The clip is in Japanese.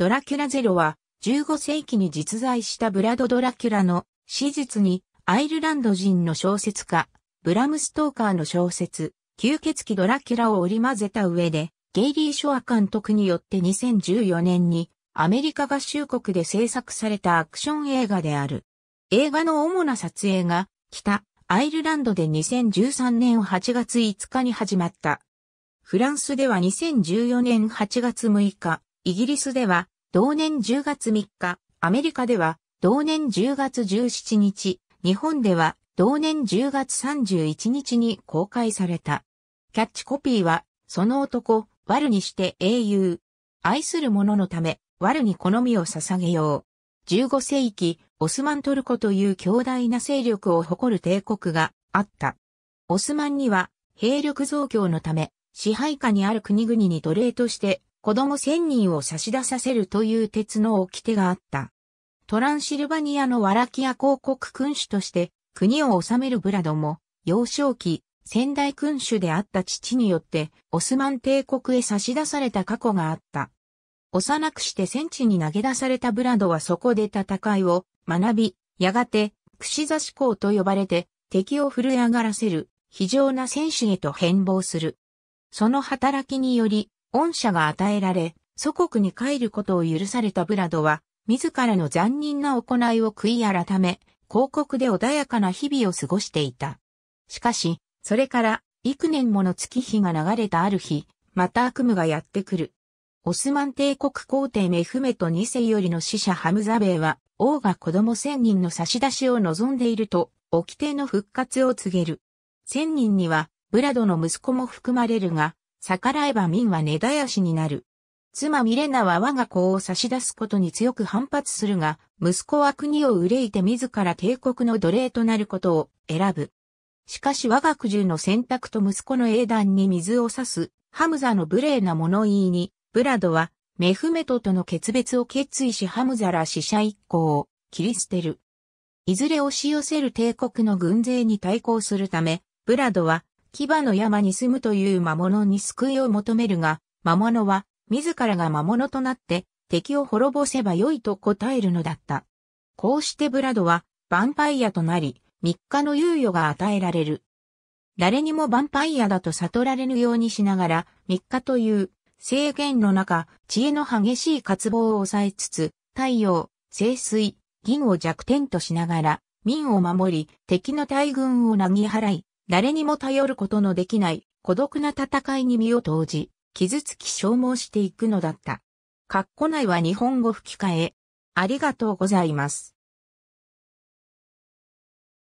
ドラキュラゼロは15世紀に実在したブラド・ドラキュラの史実にアイルランド人の小説家、ブラム・ストーカーの小説、吸血鬼ドラキュラを織り交ぜた上で、ゲイリー・ショア監督によって2014年にアメリカ合衆国で制作されたアクション映画である。映画の主な撮影が北アイルランドで2013年8月5日に始まった。フランスでは2014年8月6日、イギリスでは同年10月3日、アメリカでは同年10月17日、日本では同年10月31日に公開された。キャッチコピーは、その男、悪にして英雄。愛する者のため、悪に好みを捧げよう。15世紀、オスマントルコという強大な勢力を誇る帝国があった。オスマンには、兵力増強のため、支配下にある国々に奴隷として子供千人を差し出させるという鉄の掟があった。トランシルバニアのワラキア公国君主として国を治めるブラドも、幼少期、先代君主であった父によってオスマン帝国へ差し出された過去があった。幼くして戦地に投げ出されたブラドはそこで戦いを学び、やがて、串刺し校と呼ばれて敵を震え上がらせる、非常な戦士へと変貌する。その働きにより、恩赦が与えられ、祖国に帰ることを許されたブラドは、自らの残忍な行いを悔い改め、広告で穏やかな日々を過ごしていた。しかし、それから幾年もの月日が流れたある日、また悪夢がやってくる。オスマン帝国皇帝メフメト二世よりの死者ハムザベイは、王が子供千人の差し出しを望んでいると、掟の復活を告げる。千人には、ブラドの息子も含まれるが、逆らえば民は根絶やしになる。妻ミレナは我が子を差し出すことに強く反発するが、息子は国を憂いて自ら帝国の奴隷となることを選ぶ。しかし我が苦渋の選択と息子の英断に水を差す、ハムザの無礼な物言いに、ブラドは、メフメトとの決別を決意しハムザら死者一行を切り捨てる。いずれ押し寄せる帝国の軍勢に対抗するため、ブラドは牙の山に住むという魔物に救いを求めるが、魔物は自らが魔物となって敵を滅ぼせばよいと答えるのだった。こうしてブラドはヴァンパイアとなり、三日の猶予が与えられる。誰にもヴァンパイアだと悟られぬようにしながら、三日という制限の中、知恵の激しい渇望を抑えつつ、太陽、清水、銀を弱点としながら、民を守り、敵の大軍をなぎ払い、誰にも頼ることのできない孤独な戦いに身を投じ、傷つき消耗していくのだった。カッコ内は日本語吹き替え。ありがとうございます。